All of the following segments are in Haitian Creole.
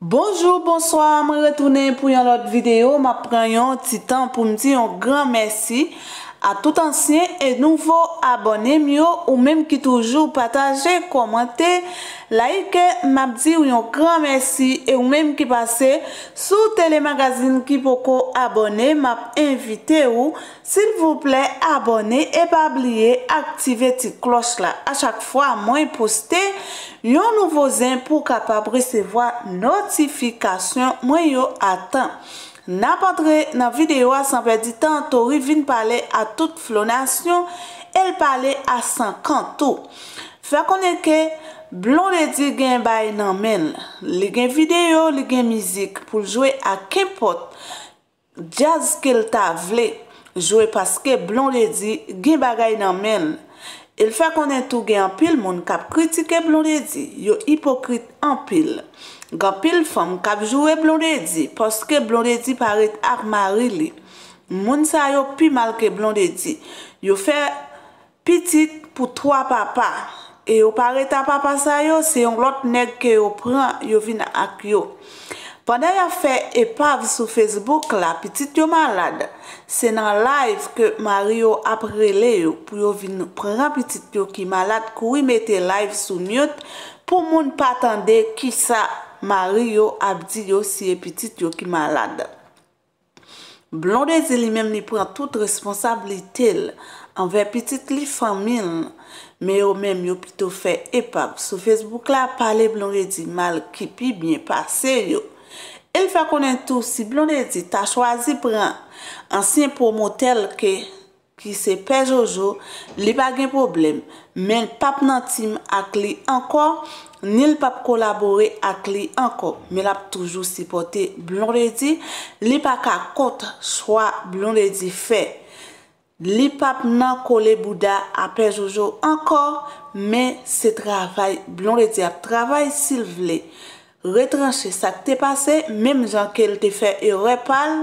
Bonjour, bonsoir, mwen retounen pou yon lot videyo. Ma pren yon ti tan pou mti yon gran mersi. A tout ansyen e nouvo abonem yo ou mem ki toujou pataje, komante, like, map di ou yon gran mersi e ou mem ki pase sou telemagazin ki poko abonem ap invite ou. Sil vouple abonem e pa bliye aktive ti klos la. A chak fwa mwen poste yon nouvo zin pou kapab resevoa notifikasyon mwen yo atan. N apotre nan videyo a sanpe di tan, Tori vin pale a tout flonasyon, el pale a san kanto. Fakone ke, blon ledi gen bay nan men, li gen videyo, li gen mizik, pou jwe a kepot, jazz ke l tavle, jwe paske blon ledi gen bagay nan men. El fè konen touge an pil moun kap kritike blondedi, yo hipokrit an pil. Gan pil fèm kap jowe blondedi, poske blondedi paret ak marili. Moun sa yo pi mal ke blondedi, yo fè pitit pou 3 papa. E yo paret a papa sa yo, se yon lot neg ke yo pran yo vin ak yo. Fanda ya fe epav sou Facebook la, pitit yo malade, se nan live ke Mario ap rele yo pou yo vin pran pitit yo ki malade kou yi mette live sou miot pou moun patande ki sa Mario ap di yo siye pitit yo ki malade. Blonde zili menm ni pran tout responsabli tel anve pitit li famil menm yo pito fe epav sou Facebook la pale blonde zil mal kipi binye pase yo. El fa konen tou si blondedi ta chwazi pran ansin pou motel ke ki se pe jojo li pa gen problem men pap nan tim ak li ankor ni l pap kolabore ak li ankor men ap toujou si pote blondedi li pa ka kont chwa blondedi fe li pap nan kole bouda ap pe jojo ankor men se travay blondedi ap travay sil vle. Retranche sak te pase, mem jan ke l te fe e repal,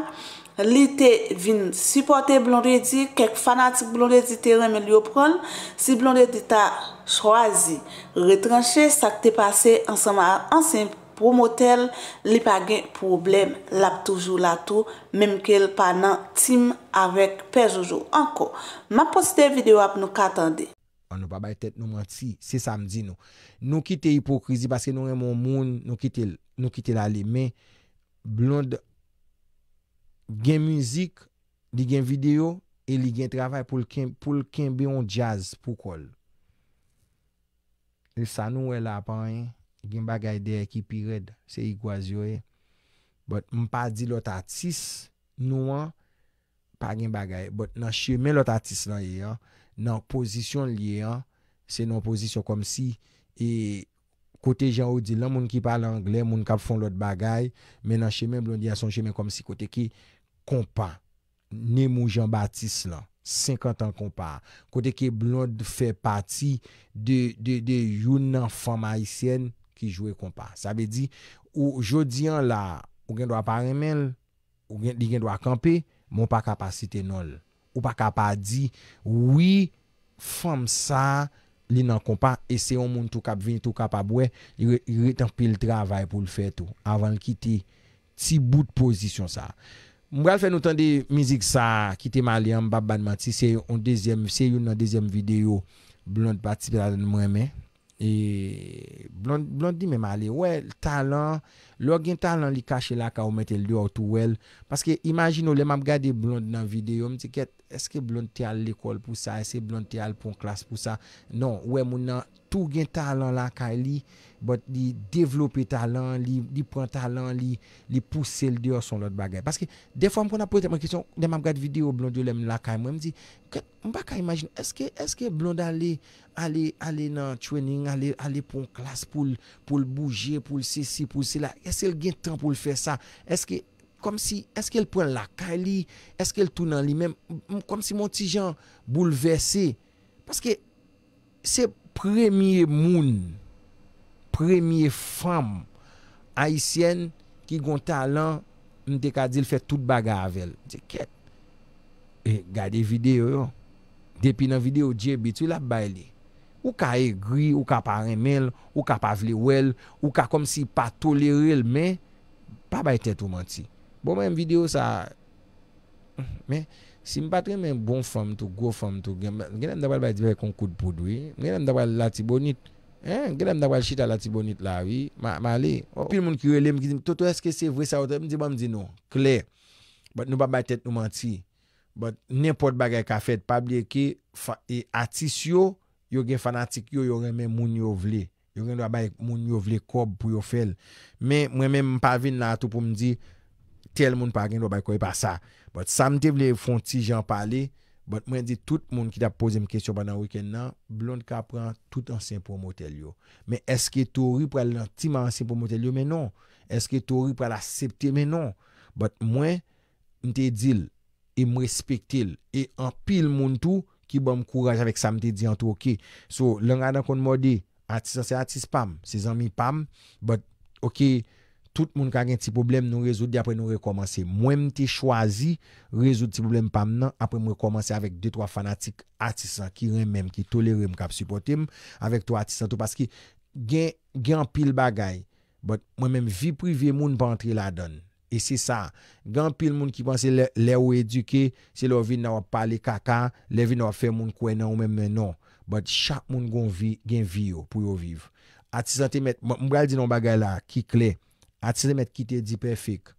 li te vin supporte blondie di, kek fanatik blondie di te reme li opron, si blondie di ta chwazi, retranche sak te pase, ansama ansen promotel, li pa gen problem, lap toujou la tou, mem ke l panan tim avek pejoujou anko. Ma posite video ap nou katande. An nou pa baye tet nou mati, se samdi nou. Nou kite hipokrizi, paske nou remon moun, nou kite la li. Men, blond, gen müzik, di gen video, e li gen travay pou lkenbe yon jazz pou kol. E sa nou we la pan, e, gen bagay de ekipi red, se igwaz yo e. But mpa di lot atis, nou an, pa gen bagay. But nan shirmen lot atis nan ye, an, nan pozisyon liye an, se nan pozisyon kom si, e kote jan ou di, lan moun ki pale angle, moun kap fon lot bagay, men nan chemen blon di, a son chemen kom si, kote ki kompa, ne mou jan batis lan, 50 an kompa, kote ki blon fè pati, de youn nan fama isyen, ki jwe kompa, sa ve di, ou jodi an la, ou gen do a paremel, ou gen do a kampe, moun pa kapasite nol, Ou pa kap a di, wii, fam sa, li nan kompa, ese yon moun tou kap vini, tou kap a bwe, yon retan pil travay pou l fè tou, avan l kite, ti bout pozisyon sa. Mbwal fè nou tan de mizik sa, kite mali an, mbap ban mati, se yon nan dezyem video, blon batip la nan mweme. E blondi mèm alè, wè, l talan, lò gen talan li kache la ka ou mette l do ou tou wèl. Paske imajin ou lè, m ap gade blond nan videyo, m siket, eske blond te al l ekol pou sa, eske blond te al pou klas pou sa. Non, wè, moun nan, tou gen talan la ka elè. Bote li devlopi talan, li pran talan, li pouse l diyo son lot bagay. Paske defon mpona pote, mwen kisyon, dem ap gade video blondi ou lem lakay, mwen mzi, mba ka imajin, eske blondi ale, ale, ale nan training, ale pou nklas pou l bouje, pou l sisi, pou l sila, eske l gen tan pou l fè sa, eske, kom si, eske l pren lakay li, eske l tou nan li, mwen mwen, kom si mwen ti jan boulevese, paske se premye moun, premye fom aisyen ki gon talan mte ka dil fet tout baga avel. Jeket. E, eh, gade videyo yo. Depi nan videyo, je bitou la bay li. Ou ka e gri, ou ka pa remel, ou ka pa vle wel, ou ka kom si pa tolere l men, pa bay tetou manti. Bon mwen videyo sa... Men, si mpa tremen bon fom tou, go fom tou, genan daba l bay diwe kon kout poudwe, genan daba l lati bonit, E, genèm da wèl chit alati bonit la wè, ma li. Pi moun ki wè lèm ki zim, toto eske se vwè sa wote, mdi ba bon, mdi nou, kler. Bòt nou ba bay tèt nou manti. Bòt nèmpot bagay ka fèt, pabliye ki e atis yo, yo gen fanatik yo, yo gen mè moun yo vle. Yo gen dò bay moun yo vle kob pou yo fèl. Mè, mwen mè mpavin nan tout pou mdi, tel moun pa gen dò bay koy pa sa. Bòt sa mte vle yon fonti jan pali, Bat mwen di tout moun ki da pose m kesyon banan wikend nan, blon ka pran tout ansyen pou motel yo. Men eske tori pou al lantiman ansyen pou motel yo, men non. Eske tori pou al asepte, men non. Bat mwen mte dil, e mwespektil, e anpil moun tou ki bom kouraj avek sa mte di an toke. So, lè nga dan kon mwode, ati se ati spam, se zanmi pam, bat ok... Tout moun ka gen ti poublem nou rezout di apre nou rekomansi. Mwen te chwazi rezout ti poublem pa mnen. Apre mwen rekomansi avèk 2-3 fanatik atisan ki renmèm ki tolerem kap supportem. Avèk 3 atisan tou. Paski gen pil bagay. Mwen mèm vi privye moun pa antre la don. E se sa. Gen pil moun ki panse le ou eduke. Se le ou vin nan wap pale kaka. Le vin nan wap fe moun kwen nan ou mèm menon. Bat chak moun gen vi yo pou yo viv. Atisan te met. Mwen mwen al di nan bagay la ki kley. atse de met kite di perfek,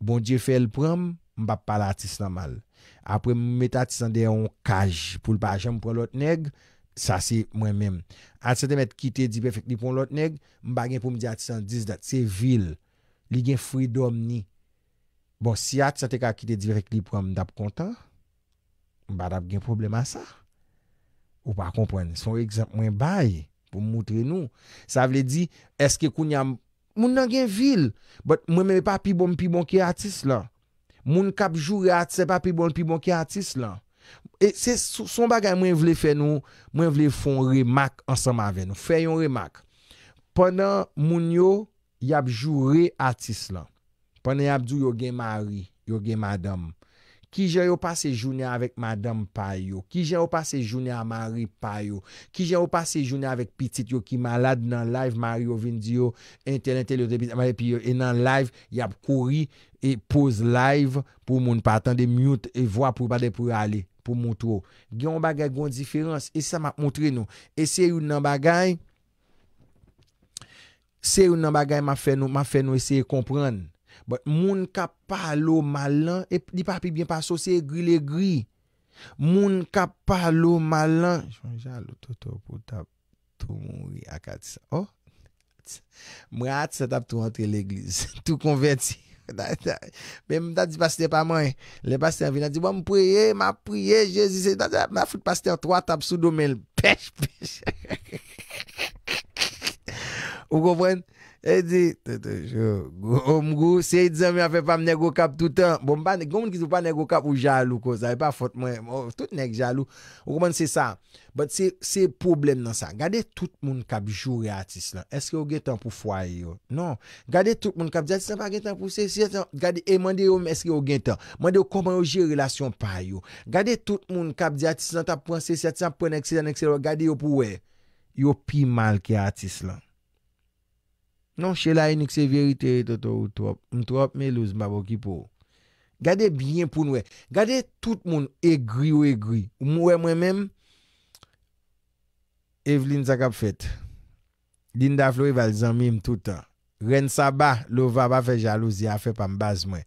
bon diye fe el pram, mbap pala atis nan mal. Apre mmet atisan de yon kaj, pou lpa jen mpon lot neg, sa se mwen menm. Atse de met kite di perfek li pon lot neg, mba gen pou mdi atisan diz dat se vil, li gen freedom ni. Bon, si ati sa te ka kite direk li pram, mbap kontan, mba dap gen probleman sa. Ou pa kompwen, son ekzant mwen bay, pou mwotre nou. Sa vle di, eske kou nyanm Mwen nan gen vil, but mwen mwen pa pi bon, pi bon ki atis lan. Mwen kapjou re atis, se pa pi bon, pi bon ki atis lan. E se son bagay mwen vle fè nou, mwen vle fon re mak ansama ven nou, fè yon re mak. Pwennan mwen yo yapjou re atis lan, pwennan yapjou yo gen mari, yo gen madam, Ki jè yo passe jounè avèk madame payo. Ki jè yo passe jounè avèk mari payo. Ki jè yo passe jounè avèk pitit yo ki malade nan live. Mario vindi yo. Internet, internet, internet. E nan live, yab kori e pose live. Pou moun patande, mute e vwa pou bade pou yale. Pou moun tro. Gyon bagay goun diferans. E sa ma moun tre nou. E se yon nan bagay. Se yon nan bagay ma fè nou, ma fè nou eseye kompran. Bon, moun kap pa lo malan, e di papi bin pa so se e gri le gri. Moun kap pa lo malan. Jwanja lo toto pou tab tou moun ri akadisa. Oh, mwen ati sa tab tou rentre l'eglise, tou konverti. Men mwen ta di paste pa man, le paste avina di, bon, mwen preye, mwen preye, jesise, mwen foute paste an to a tab sou domen, pech, pech. Ou govren? E di, te te chou, omgou, se yi dzen mi a fe pa mne go kap toutan, bon ban, gom moun ki sou pa nè go kap ou jalou, ko, zay pa fote mwen, oh, tout nèk jalou, ou gomen se sa, but se, se problem nan sa, gade tout moun kap jouri atis lan, eske ou gen tan pou fway yo, non, gade tout moun kap di atis lan, e mwen de yo eske ou gen tan, e mwen de yo koman yo jere lasyon pa yo, gade tout moun kap di atis lan, ta pransi, se atis lan pwene, se atis lan ekselo, gade yo pou we, yo pi mal ki atis lan. Non, chela yonik se veriteye toto ou twop. M twop me louse m babo kipo. Gade bien pou noue. Gade tout moun egri ou egri. Ou mouwe mwen men, Evelyn sa kap fet. Linda Flory val zanmim toutan. Ren Saba, lo vaba fe jalouse ya fe pambaz mwen.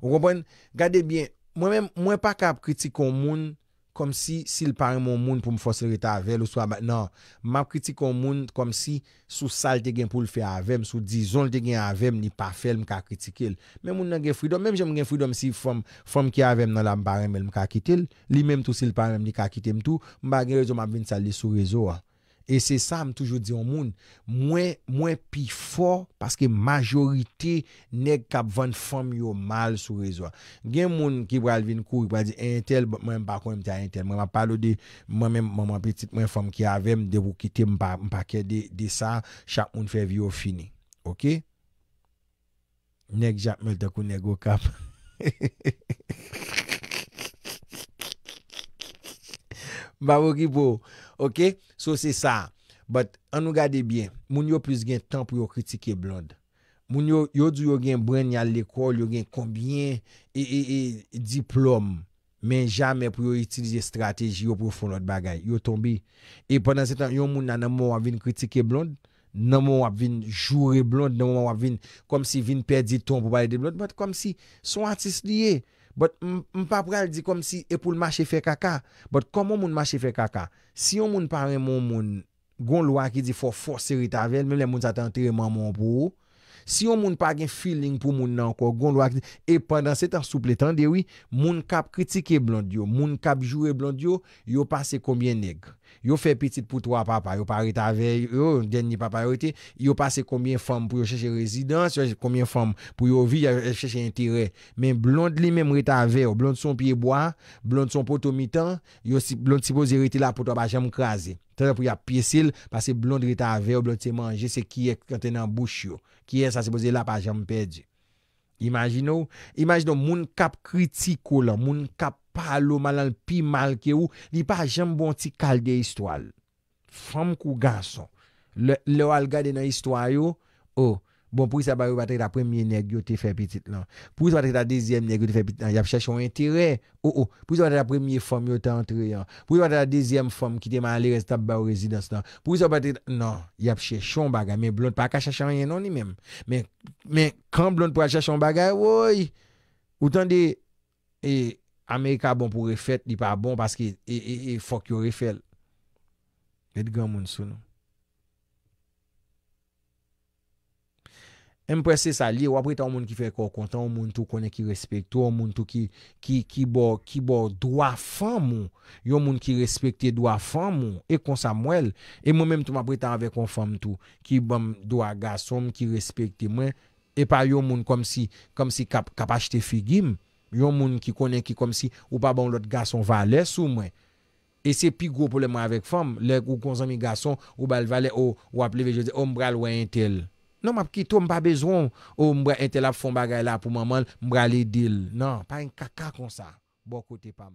Ou koubon, gade bien. Mwen men, mwen pa kap kritik kon moun, kom si sil parem ou moun pou m fos reta avel ou swa bat nan, map kritik ou moun kom si sou salte gen pou l fe avem, sou dizon l te gen avem ni pa fel m ka kritike l. Men moun nan gen freedom, menm jom gen freedom si fom ki avem nan la m barem el m ka kite l, li menm tou sil parem ni ka kite m tou, m bagen rejom ap vin salde sou rezo an. E se sa m toujou di yon moun, mwen pi fò, paske majorite neg kap van fòm yo mal sou rezoa. Gen moun ki bral vin kou, yon eh, pa di entel, mwen bakon yon te entel, mwen pa palo de mwen mwen petit mwen fòm ki avem, de wou kite mpa kè de sa, chak moun fev yo fini. Ok? Neg jak mel te kou neg wou kap. Mba wou ki pou. Ok, so se sa, but an nou gade bien, moun yo plus gen tan pou yo kritike blond. Moun yo, yo du yo gen brenyal l'ekol, yo gen konbyen e, e, e, diplom, men jamen pou yo itilize strategi yo pou yo fon lot bagay, yo tonbi. E pwenden se tan, yon moun nan nan moun wap vin kritike blond, nan moun wap vin jure blond, nan moun wap vin kom si vin perdi ton pou baye de blond, but kom si son artist liye. But m pa pral di kom si epoul mache fe kaka, but komon moun mache fe kaka, si yon moun pare moun moun goun lwa ki di fò fò seri tavel, mèm lè moun zaten tereman moun pou, si yon moun pa gen feeling pou moun nan kò goun lwa ki di, e pandan se tan souple tan dewi, moun kap kritike blond yo, moun kap jure blond yo, yo pase komye negre. Yo fe pitit pou twa papa, yo pa reta ver, yo gen ni papa rete, yo pase kombien fom pou yo chèche rezidans, yo chèche kombien fom pou yo vi, yo chèche intire. Men blond li menm reta ver, blond son piye boya, blond son poto mitan, yo blond se pose rete la pou twa pa jèm krasi. Tare pou ya piye sil, pase blond reta ver, blond se manje se kiye kante nan bouch yo. Kiye sa se pose la pa jèm perdi. Imaginou, imaginou moun kap kritiko la, moun kap. pa alouman lan pi mal ke ou, li pa jem bon ti kal de histwal. Fem kou gason. Le wal gade nan histwal yo, ou, oh, bon, pou ki sa barou batre la premye neg yo te fe pitit nan. Pou ki sa batre la dezyem neg yo te fe pitit nan, yap chachon yon tere, ou, oh, ou. Oh. Pou ki sa batre la premye fem yo te antre yon. Pou ki sa batre la dezyem fem ki te mali restab ba ou rezidans nan. Pou ki sa batre... Nan, yap chachon bagay, men blon pa kachachan yon yon ni menm. Men, men, kan blon pa kachachan bagay, woy! Ou tan de, ee, Amerika bon pou refet, di pa bon, paske e, e, e fok yo refel. Et gen moun sou nou. M presse sa li, wapre ta woun ki fè kòk kontan, woun tou konen ki respetou, woun tou ki bo doa fòmou, yon moun ki respeté doa fòmou, e konsa mwèl, e moun mèm tou wapre ta avè kon fòm tou, ki bom doa gasom, ki respeté mwen, e pa yon moun kom si kapajte figim, Yon moun ki konen ki kom si ou pa bon lot gason valè sou mwen. E se pi gro poleman avèk fòm. Lèk ou konzomi gason ou bal valè ou ap leve je zè o mbral wè entèl. Non map ki to mpa bezon ou mbral entèl ap fòm bagay la pou maman mbralè dil. Nan, pa yon kaka kon sa. Bo kote pam.